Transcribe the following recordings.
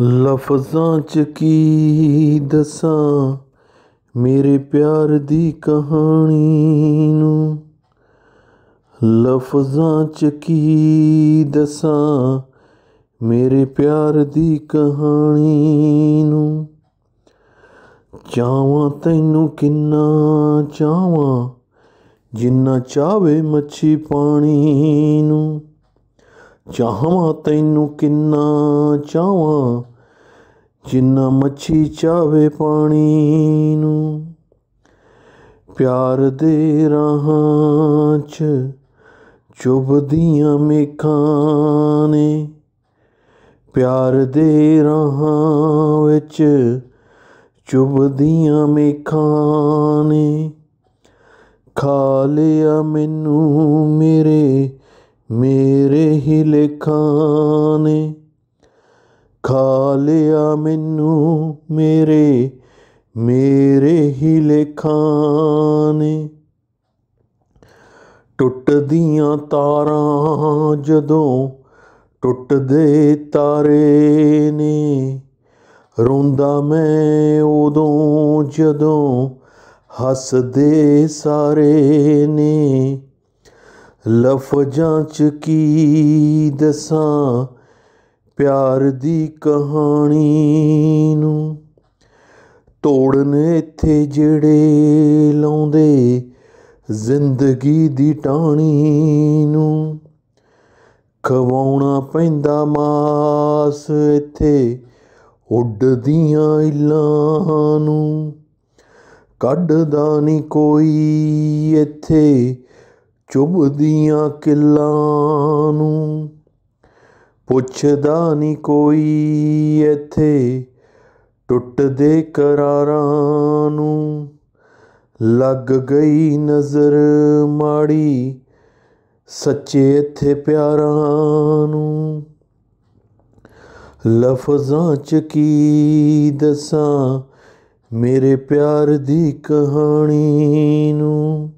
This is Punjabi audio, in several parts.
ਲਫ਼ਜ਼ਾਂ 'ਚ ਕੀ ਦਸਾਂ ਮੇਰੇ ਪਿਆਰ ਦੀ ਕਹਾਣੀ ਨੂੰ ਲਫ਼ਜ਼ਾਂ 'ਚ ਕੀ ਦਸਾਂ ਮੇਰੇ ਪਿਆਰ ਦੀ ਕਹਾਣੀ ਨੂੰ ਚਾਹਾਂ ਤੈਨੂੰ ਕਿੰਨਾ ਚਾਹਾਂ ਜਿੰਨਾ ਚਾਵੇ ਮੱਛੀ ਪਾਣੀ ਨੂੰ ਚਾਹਵਾਂ ਤੈਨੂੰ ਕਿੰਨਾ ਚਾਹਾਂ ਜਿੰਨਾ ਮੱਛੀ ਚਾਵੇ ਪਾਣੀ ਨੂੰ ਪਿਆਰ ਦੇ ਰਹਾਂ 'ਚ ਚੁਬਦੀਆਂ ਮੇਖਾਂ ਨੇ ਪਿਆਰ ਦੇ ਰਹਾਂ ਵਿੱਚ ਚੁਬਦੀਆਂ ਮੇਖਾਂ ਨੇ ਖਾ ਲਿਆ ਮੈਨੂੰ ਮੇਰੇ ਮੇਰੇ ਹੀ ਲੇਖਾਂ ਨੇ ਖਾ ਲਿਆ ਮੈਨੂੰ ਮੇਰੇ ਮੇਰੇ ਹੀ ਲੇਖਾਂ ਨੇ ਟੁੱਟਦੀਆਂ ਤਾਰਾਂ ਜਦੋਂ ਟੁੱਟਦੇ ਤਾਰੇ ਨੇ ਰੋਂਦਾ ਮੈਂ ਉਦੋਂ ਜਦੋਂ ਹੱਸਦੇ ਸਾਰੇ ਨੇ ਲਫ਼ਜ਼ਾਂ 'ਚ ਕੀ ਦਸਾਂ ਪਿਆਰ ਦੀ ਕਹਾਣੀ ਨੂੰ ਤੋੜਨ ਇੱਥੇ ਜਿਹੜੇ ਲਾਉਂਦੇ ਜ਼ਿੰਦਗੀ ਦੀ ਟਾਣੀ ਨੂੰ ਖਵਾਉਣਾ ਪੈਂਦਾ ਮਾਸ ਇੱਥੇ ਉੱਡਦੀਆਂ ਇਲਾਂ ਨੂੰ ਕੱਢਦਾ ਨਹੀਂ ਕੋਈ ਇੱਥੇ ਚੁਬਦੀਆਂ ਕਿੱਲਾਂ ਨੂੰ ਪੁੱਛਦਾ ਨਹੀਂ ਕੋਈ ਇੱਥੇ ਟੁੱਟਦੇ ਕਰਾਰਾਂ ਨੂੰ ਲੱਗ ਗਈ ਨਜ਼ਰ ਮਾੜੀ ਸੱਚੇ ਇੱਥੇ ਪਿਆਰਾਂ ਨੂੰ ਲਫ਼ਜ਼ਾਂ ਚ ਕੀ ਦਸਾਂ ਮੇਰੇ ਪਿਆਰ ਦੀ ਕਹਾਣੀ ਨੂੰ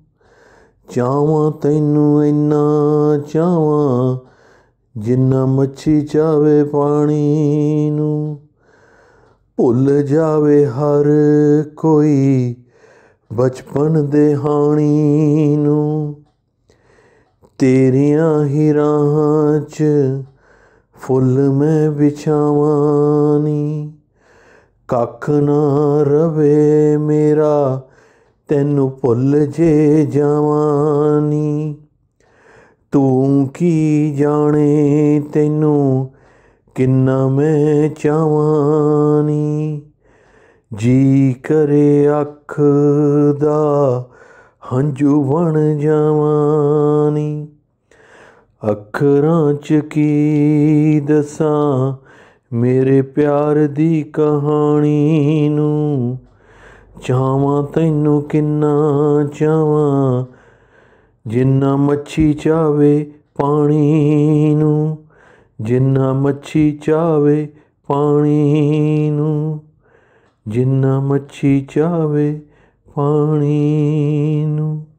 ਚਾਹਾਂ ਤੈਨੂੰ ਇੰਨਾ ਚਾਹਾਂ ਜਿੰਨਾ ਮੱਛੀ ਚਾਵੇ ਪਾਣੀ ਨੂੰ ਭੁੱਲ ਜਾਵੇ ਹਰ ਕੋਈ ਬਚਪਨ ਦੇ ਹਾਣੀ ਨੂੰ ਤੇਰੀਆਂ ਹੀ ਰਾਹਾਂ 'ਚ ਫੁੱਲ ਮੈਂ ਨੀ ਕੱਖ ਨਾ ਰਵੇ ਮੇਰਾ ਤੈਨੂੰ ਭੁੱਲ ਜੇ ਜਾਵਾਨੀ ਤੂੰ ਕੀ ਜਾਣੇ ਤੈਨੂੰ ਕਿੰਨਾ ਮੈਂ ਚਾਵਾਨੀ ਜੀ ਕਰੇ ਅੱਖ ਦਾ ਹੰਝੂ ਬਣ ਜਾਵਾਨੀ ਅੱਖਰਾਂ ਚ ਕੀ ਦਸਾਂ ਮੇਰੇ ਪਿਆਰ ਦੀ ਕਹਾਣੀ ਨੂੰ ਚਾਵਾਂ ਤੈਨੂੰ ਕਿੰਨਾ ਚਾਵਾਂ ਜਿੰਨਾ ਮੱਛੀ ਚਾਵੇ ਪਾਣੀ ਨੂੰ ਜਿੰਨਾ ਮੱਛੀ ਚਾਵੇ ਪਾਣੀ ਨੂੰ ਜਿੰਨਾ ਮੱਛੀ ਚਾਵੇ ਪਾਣੀ ਨੂੰ